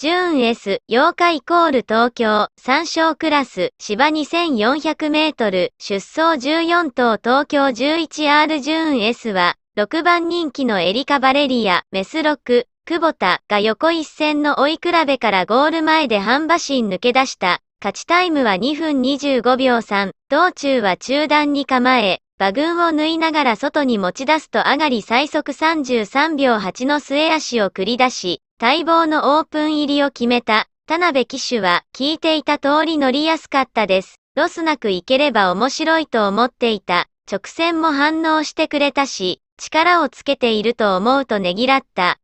ジューン S8 日イコール東京参照クラス芝2400メートル出走14頭東京 11R ジューン S は6番人気のエリカ・バレリア、メス6、久保田が横一線の追い比べからゴール前で半馬身抜け出した。勝ちタイムは2分25秒3。道中は中段に構え、馬群を縫いながら外に持ち出すと上がり最速33秒8の末足を繰り出し、待望のオープン入りを決めた、田辺騎手は聞いていた通り乗りやすかったです。ロスなく行ければ面白いと思っていた。直線も反応してくれたし、力をつけていると思うとねぎらった。